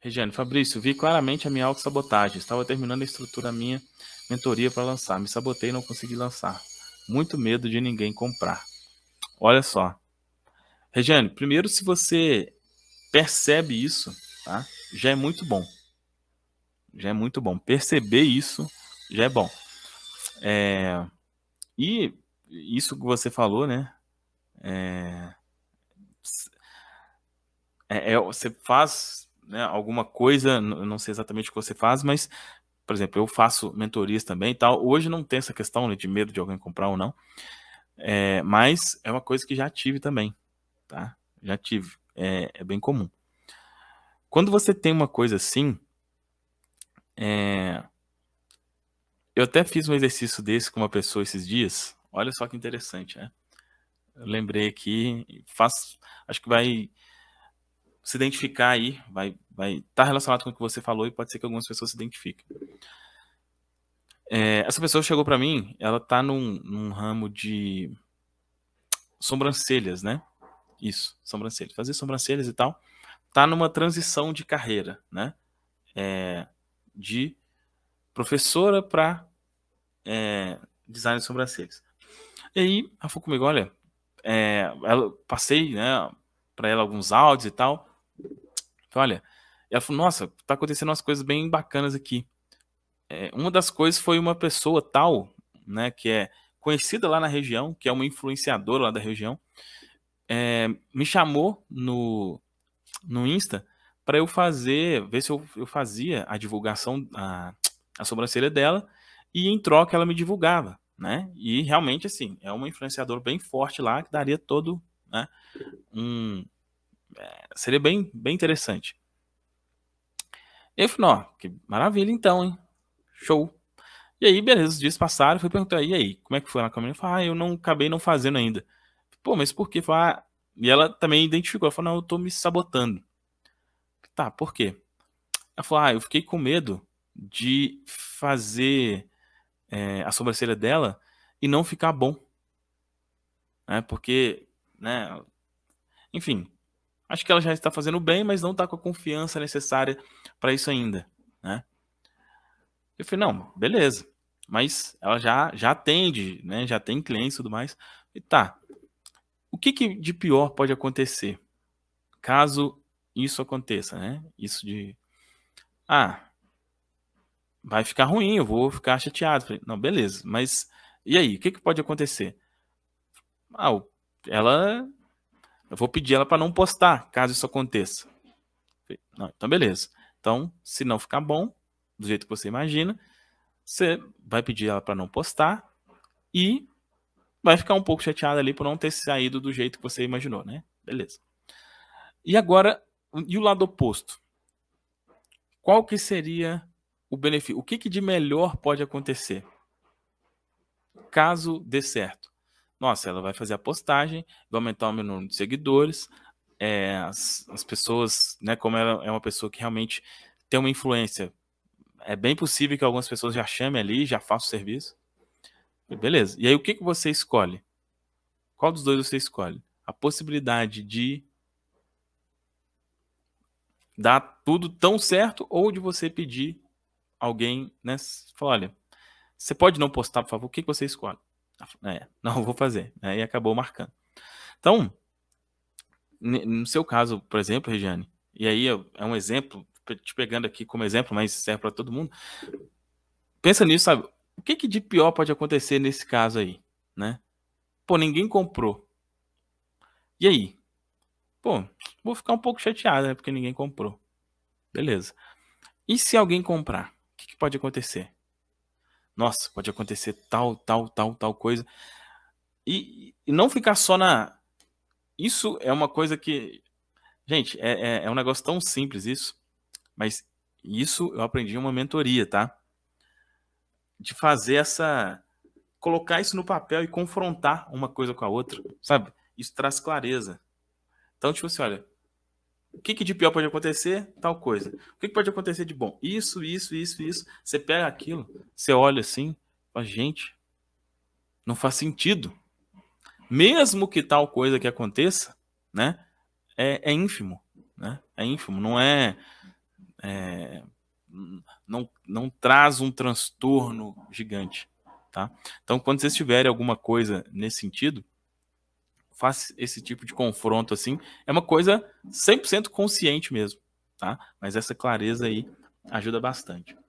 Regiane, Fabrício, vi claramente a minha auto sabotagem. Estava terminando a estrutura minha mentoria para lançar. Me sabotei e não consegui lançar. Muito medo de ninguém comprar. Olha só. Regiane, primeiro, se você percebe isso, tá? já é muito bom. Já é muito bom. Perceber isso já é bom. É... E isso que você falou, né? É... É, é, você faz né, alguma coisa, não sei exatamente o que você faz, mas, por exemplo, eu faço mentorias também e tal. Hoje não tem essa questão né, de medo de alguém comprar ou não, é, mas é uma coisa que já tive também, tá? Já tive, é, é bem comum. Quando você tem uma coisa assim, é... eu até fiz um exercício desse com uma pessoa esses dias. Olha só que interessante, né? Eu lembrei aqui, faço acho que vai se identificar aí, vai vai estar tá relacionado com o que você falou e pode ser que algumas pessoas se identifiquem. É, essa pessoa chegou para mim, ela tá num, num, ramo de sobrancelhas, né? Isso, sobrancelhas, fazer sobrancelhas e tal. Tá numa transição de carreira, né? É, de professora para é, design de sobrancelhas. E aí, ela falou comigo, olha, é, ela, passei, né, para ela alguns áudios e tal. Então, olha, ela falou, nossa, tá acontecendo umas coisas bem bacanas aqui. É, uma das coisas foi uma pessoa tal, né, que é conhecida lá na região, que é uma influenciadora lá da região, é, me chamou no, no Insta para eu fazer, ver se eu, eu fazia a divulgação, a, a sobrancelha dela, e em troca ela me divulgava, né? E realmente, assim, é uma influenciadora bem forte lá, que daria todo né, um, é, seria bem, bem interessante. Eu falei, ó, que maravilha então, hein? Show. E aí, beleza, os dias passaram, fui perguntar, e aí, como é que foi na Eu Falei, ah, eu não acabei não fazendo ainda. Pô, mas por quê? Falei, ah, e ela também identificou, ela falou, não, eu tô me sabotando. Tá, por quê? Ela falou, ah, eu fiquei com medo de fazer é, a sobrancelha dela e não ficar bom. é Porque, né, enfim, Acho que ela já está fazendo bem, mas não está com a confiança necessária para isso ainda, né? Eu falei, não, beleza. Mas ela já, já atende, né? Já tem clientes e tudo mais. E tá. O que, que de pior pode acontecer? Caso isso aconteça, né? Isso de. Ah, vai ficar ruim, eu vou ficar chateado. Falei, não, beleza, mas e aí? O que, que pode acontecer? Ah, ela eu vou pedir ela para não postar, caso isso aconteça. Não, então, beleza. Então, se não ficar bom, do jeito que você imagina, você vai pedir ela para não postar e vai ficar um pouco chateada ali por não ter saído do jeito que você imaginou, né? Beleza. E agora, e o lado oposto? Qual que seria o benefício? O que, que de melhor pode acontecer? Caso dê certo. Nossa, ela vai fazer a postagem, vai aumentar o meu número de seguidores, é, as, as, pessoas, né, como ela é uma pessoa que realmente tem uma influência, é bem possível que algumas pessoas já chamem ali, já façam o serviço. Beleza. E aí o que, que você escolhe? Qual dos dois você escolhe? A possibilidade de dar tudo tão certo ou de você pedir alguém, né? Falar, olha, você pode não postar, por favor, o que, que você escolhe? É, não vou fazer. Aí E acabou marcando. Então, no seu caso, por exemplo, Regiane, e aí é um exemplo, te pegando aqui como exemplo, mas serve para todo mundo. Pensa nisso, sabe? O que, que de pior pode acontecer nesse caso aí, né? Pô, ninguém comprou. E aí? Pô, vou ficar um pouco chateado, né? Porque ninguém comprou. Beleza. E se alguém comprar? O que, que pode acontecer? nossa, pode acontecer tal, tal, tal, tal coisa. E, e não ficar só na. Isso é uma coisa que. Gente, é, é, é um negócio tão simples isso, mas isso eu aprendi em uma mentoria, tá? De fazer essa. colocar isso no papel e confrontar uma coisa com a outra, sabe? Isso traz clareza. Então, tipo assim, olha, o que, que de pior pode acontecer? Tal coisa. O que, que pode acontecer de bom? Isso, isso, isso, isso. Você pega aquilo, você olha assim, fala, gente, não faz sentido. Mesmo que tal coisa que aconteça, né? É, é ínfimo, né? É ínfimo, não é, é não, não traz um transtorno gigante, tá? Então, quando vocês tiverem alguma coisa nesse sentido, faz esse tipo de confronto assim, é uma coisa 100% consciente mesmo, tá? Mas essa clareza aí ajuda bastante.